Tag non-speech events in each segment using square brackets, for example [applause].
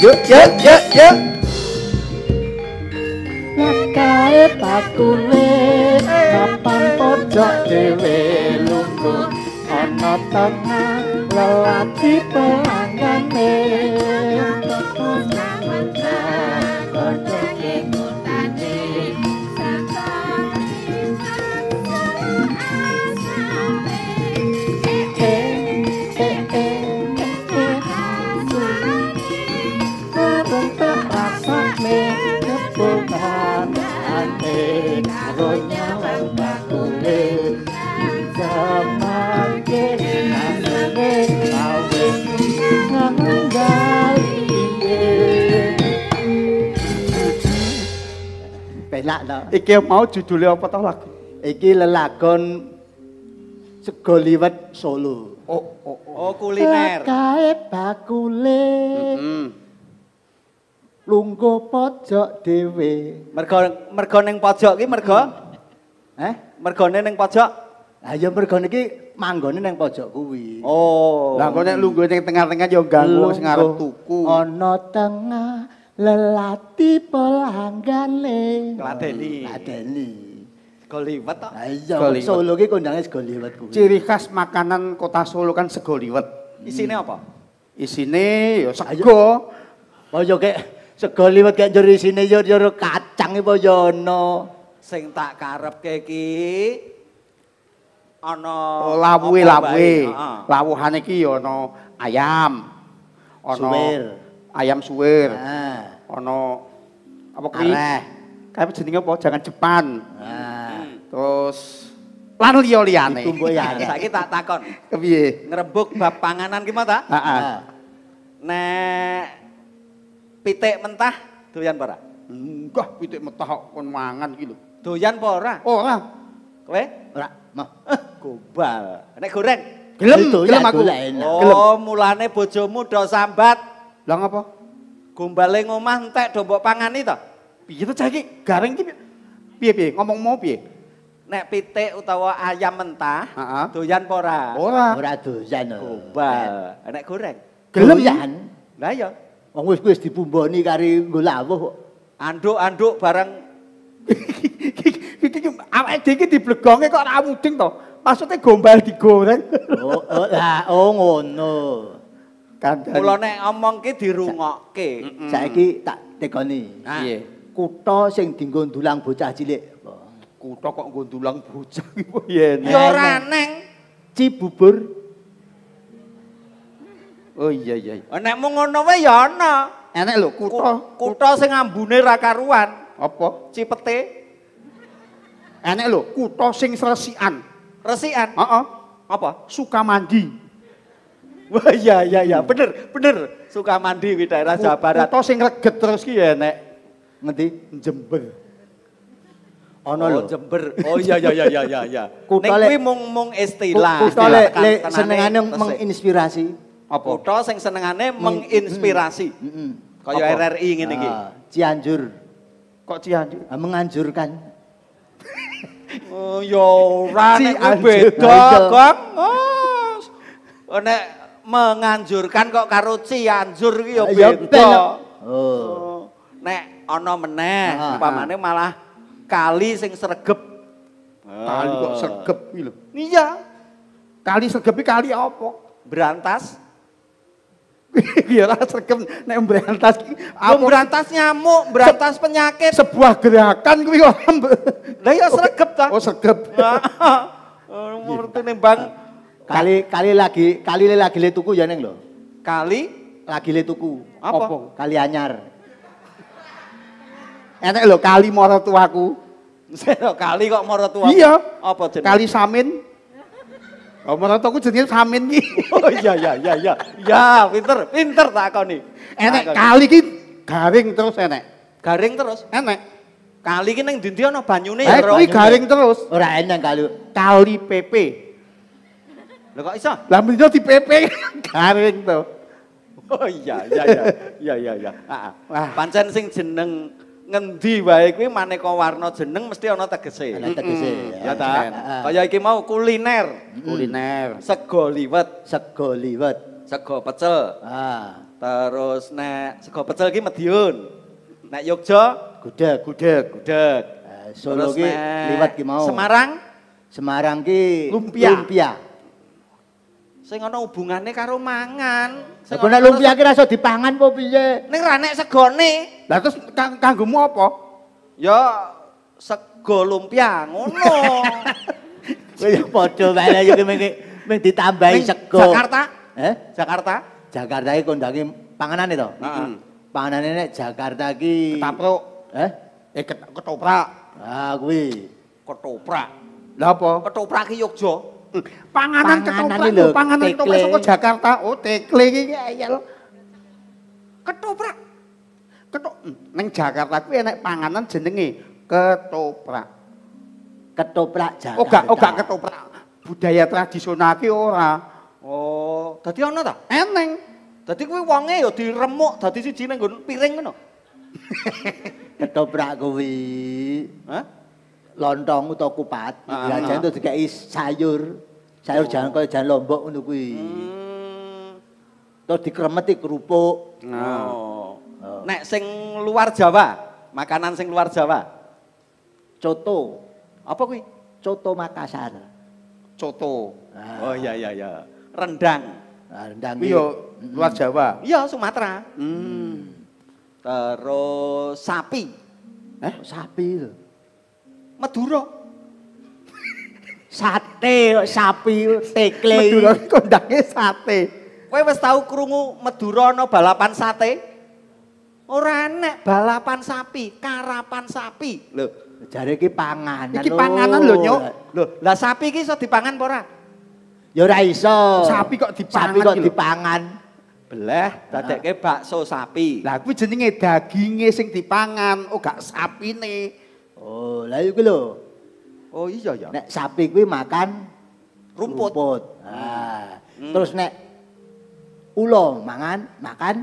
yuk yuk yuk yuk nyakai bakule papan pojok dewe lumpur ono tengah lelaki pelanggan nih Iki mau judule apa to lagu? Iki lelakon sego liwet Solo. Oh, oh, oh. oh kuliner. Kae bakule. Mm lungguh pojok dhewe. Mergo mergo ning pojok iki mergo hmm. Eh, mergone ning pojok. Lah ya mergone iki manggone ning pojok kuwi. Oh. Lah kok nek lungguh ning tengah-tengah ya ganggu sing arep tuku. Ana tengah lelati pelanggane. Kladeni. Kladeni. Goliwet to? iya, Solo iki kondange sego liwet Ciri khas makanan kota Solo kan sego liwet. Isine hmm. apa? Isine ya sego. Pojoke. Oh, sego liwet kek njur isine njur kacang apa yo ana sing tak karepke iki ana oh, lawuhe lawuhe lawuhane iki yo ana ayam ana ayam suwir ana apa kuwi kae jenenge apa jangan jepan hmm. terus lan liyo liyane iku mbok ya [laughs] saiki tak takon kepiye ngrembug bab panganan ki mah ta heeh nek pitik mentah doyan apa ora? Enggak, pitik mentah kok kon mangan iki lho. Doyan apa ora? Ora. Kowe? Ora. Mah. Eh, gobal. Nek goreng? Gelem, gelem aku. Oh, mulane bojomu do sambat. Lah ngapa? Gombale ngomah entek do mbok pangani to. Piye to cah iki? Garing iki. Piye-piye? Ngomong mau piye? nek pitik utawa ayam mentah doyan apa ora ora doyan gobal nek goreng gelem ya lah ya Wong wis wis dibumboni kari nggo kok. Anduk-anduk bareng [laughs] iki awake dhewe iki diblegonge kok ora mudeng to. Maksudnya gombal digoreng. oh, oh, oh ngono. Kandang. Kulo nek ngomong ki dirungokke. Saiki tak tekoni. Nah, yeah. Kutha sing dinggo ndulang bocah cilik. Kutha kok nggo ndulang bocah ki [laughs] piye? Ya ora neng. Cibubur. Oh iya, iya iya. Nek mung ngono wae ya ana. Enek lho kutha. Kutha sing ambune ra karuan. Apa? Cipete. Enek lho kutha sing resikan. Resikan? Heeh. Apa? Suka mandi. Wah iya iya iya bener bener suka mandi di daerah Jawa Barat. Kutha sing reget terus ki ya enek ngendi? Jember. Ono oh, lho. Jember. Oh iya iya iya iya iya. Nek kuwi mung mung istilah. Kutha lek senengane menginspirasi apa kutha sing senengane hmm. menginspirasi. Heeh. Hmm. Hmm. Kaya RRI ngene iki. Ah, Cianjur. Kok Cianjur? Ah, menganjurkan. [laughs] Oh ya ora beda, Kang. Oh. Nek menganjurkan kok karo Cianjur iki ya, ah, ya beda. Oh. oh. Nek ana meneh, umpamane malah kali sing sregep. Kali kok sregep iki lho. Iya. Kali sregep kali apa? Berantas. [laughs] Iya lah serkem nek berantas berantas nyamuk, berantas penyakit. Sebuah gerakan kuwi kok. Lah ya sregep ta. Oh sregep. [laughs] Oh, iya. Ngerti Bang. Kali kali lagi kali lagi le tuku ya Neng lho. Kali lagi le tuku. Apa? Opo? Kali anyar. Enak lho kali moro tuaku. kali kok moro tuaku. Iya. Apa jenenge? Kali Samin. Oh moro tuaku jenenge Samin ki. [laughs] oh iya iya iya iya. Ya, pinter, pinter tak kau nih. Enak kali ini garing terus enak. Garing terus? Enak. Kali ini yang dinti ada banyune ya. Eh, garing terus. Orang enak kali. Kali PP. Lo kok bisa? Lah, minta di PP. garing tuh. Oh iya, iya, iya, iya, iya, iya. [laughs] Ah, ah. Pancen sing jeneng ngendi wae kuwi maneka warna jeneng mesti ana tegese. Ana tegese. Ya ta. Ah, Kaya iki mau kuliner. Kuliner. Sego liwet. Sego liwet. sego pecel. Ah. Terus nek sego pecel iki Madiun. Nek Yogja gudeg, gudeg, gudeg. Eh, Solo ki liwat ki mau. Semarang? Semarang ki lumpia. lumpia. Sing ana hubungane karo mangan. Sego nek lumpia ki rasa dipangan po piye? Ning ra nek segone. Lah terus kang apa? Ya sego lumpia ngono. [laughs] Kaya padha wae ya ki ditambahi sego. Jakarta? eh Jakarta Jakarta iki kondange panganan itu heeh hmm. panganane nek Jakarta iki ketoprak eh, eh ketoprak ah kuwi ketoprak lha apa ketoprak iki Yogyo hmm. panganan ketoprak panganan ketoprak saka Jakarta oh tekle iki ayel ketoprak ketok hmm, ning Jakarta kuwi enek panganan jenenge ketoprak ketoprak Jakarta oh gak ketoprak budaya tradisional ki ora dadi ana ta? Eneng. Dadi kuwi wonge ya diremuk dadi siji ning piring ngono. [laughs] Ketoprak kuwi. Hah? Lontong utawa kupat. Ah, ya ah, jan ah. terus dikeki sayur. Sayur oh. jan kaya jan lombok ngono kuwi. Hmm. Terus dikremeti kerupuk. Oh. Oh. Nek sing luar Jawa, makanan sing luar Jawa. Coto. Apa kuwi? Coto Makassar. Coto. Oh iya iya iya. Rendang. Ah, Ndang. Iya, luar Jawa. Iya, Sumatera. Hmm. hmm. Terus sapi. Eh, oh, sapi itu. Madura. sate sapi tekle. Madura kondange sate. Kowe wis tau krungu Madura ana no balapan sate? Ora enak balapan sapi, karapan sapi. Lho, jare iki panganan. Iki panganan lho, Nyok. Lho, lah sapi iki iso dipangan apa ora? Ya ora iso. Sapi kok dipangan. Sapi kok dipangan. Beleh dadekke bakso sapi. Lah kuwi jenenge daginge sing dipangan, oh gak sapine. Oh, la iku lho. Oh iya ya. Nek sapi kuwi makan rumput. rumput. Ah. Hmm. Terus nek ula mangan makan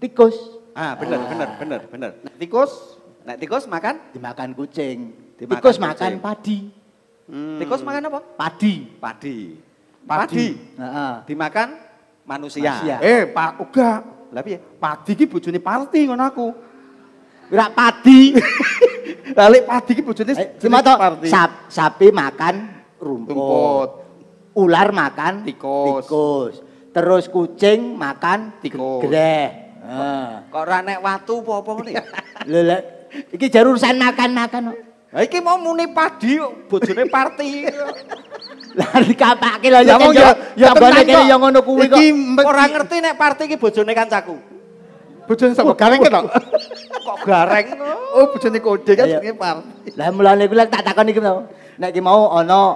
tikus. Ah, bener ah. bener bener bener. tikus, nek tikus makan dimakan kucing. tikus makan padi. Hmm. Tikus makan apa? Padi. Padi. Padi. Dimakan manusia. manusia. Eh, Pak uga. tapi ya, Padi ini bujuni parti ngono aku. Gak padi. [laughs] Lah padi ini bujuni parti. Sap, sapi makan rumput. rumput. Ular makan tikus. tikus. Terus kucing makan tikus. Greh. Heeh. Kok ora waktu watu apa-apa ini? Ini ya? [laughs] iki saya makan-makan Lah iki mau muni padi kok bojone party. [laughs] Lah dikatakke lho ya ya ya tenan ya ngono kuwi kok. Ora ngerti nek party iki bojone kancaku. Bojone sapa? Gareng ke tok? [laughs] Kok gareng? Oh bojone kode kan jenenge party. Lah mulane kuwi tak takon iki mau. Nek iki mau ana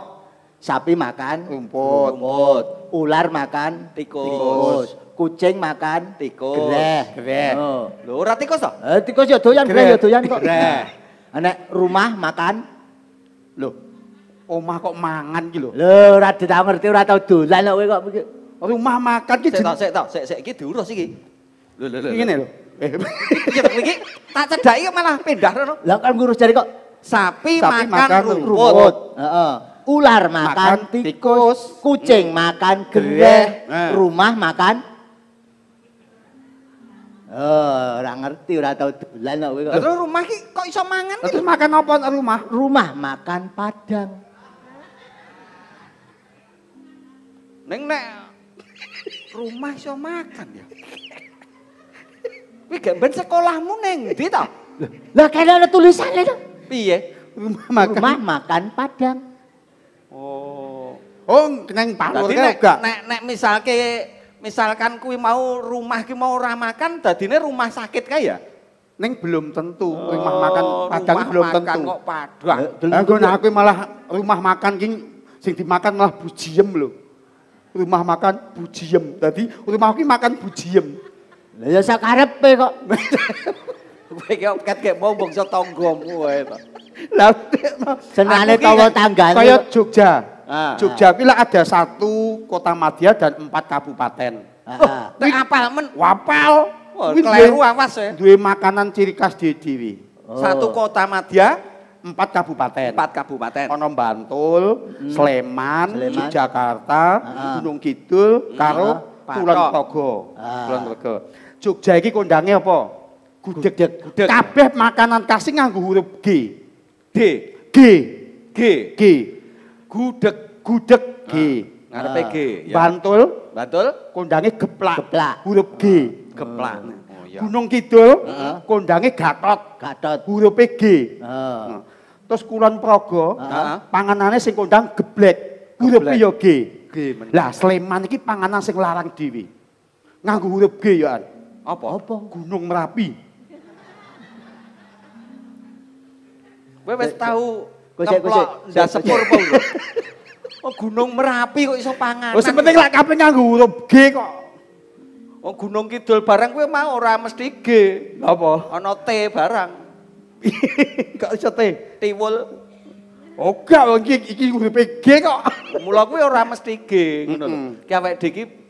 sapi makan rumput. rumput. Ular makan tikus. tikus. Kucing makan tikus. Greh. Greh. Oh. Lho ora tikus to? Eh tikus ya doyan greh ya doyan kok. Greh. Ah, nek rumah makan. Loh. Omah kok mangan iki lho. Lho ora ditak ngerti ora tau dolan kowe kok. Rumah makan iki jeneng. Sik tok, sik sik iki diurus iki. Lho lho lho. Ngene lho. Eh, [laughs] iki iki tak cedhaki malah pindah rono. Lah kan ngurus jari kok sapi, makan, rumput. rumput. Ular makan, makan tikus, kucing makan gereh, eh. rumah makan Oh, ora ngerti ora tau dolan kok. Terus rumah ki kok iso mangan? Terus makan apa rumah? Rumah makan padang. Neng nek rumah iso makan ya. Kuwi gak sekolahmu neng ndi to? Lah kene ana tulisane to. Piye? Rumah makan. padang. Oh. Oh, neng parut kok gak. Nek nek misalke misalkan kuwi mau rumah ki mau ora makan dadine rumah sakit kaya. Neng belum tentu oh, rumah makan padang rumah belum makan tentu. kok padang. Aku eh, nah, aku malah rumah makan ki sing dimakan malah bujiem loh. Rumah makan bujiem. tadi rumah ki makan bujiem. Lah ya sakarepe kok. [laughs] Kowe ki ket kek mau bangsa tanggamu wae to. Lah senane tawa kan tanggane. Kaya Jogja. Ah, ah, Jogja ah. ada satu kota madya dan empat kabupaten. Ah, oh, nek apal men? Wapal. Oh, keliru awas ya. Eh. Dua makanan ciri khas Dewi. Oh. Satu kota madya, empat kabupaten. Empat kabupaten. Ono Bantul, hmm. Sleman, Sleman. Jakarta, ah. Gunung Kidul, hmm. karo ah. Kulon Progo. Kulon Togo. Jogja ini kondangnya apa? Gudeg. Gudeg. Kabeh makanan khas nganggu huruf G. D. G. G. G. gudeg gudeg g ah, ngarepe g bantul bantul kondange geplak geplak huruf g ah, geplak hmm. oh, gunung kidul kondange gatot gatot huruf g terus kulon progo panganane sing kondang geblek huruf yo g lah sleman iki panganan sing larang dhewe nganggo huruf g yo apa apa gunung merapi Gue wes tahu Kusik, kusik. Ya sepur apa [laughs] Oh gunung Merapi kok iso panganan. Oh sepenting lah kape nganggu huruf G kok. Oh gunung Kidul barang gue mah ora mesti G. Apa? Ono T barang. [laughs] Gak iso T. Tiwul. Oh gak, ini, ini huruf G kok. Mula gue ora mesti G. Kayak apa dikip?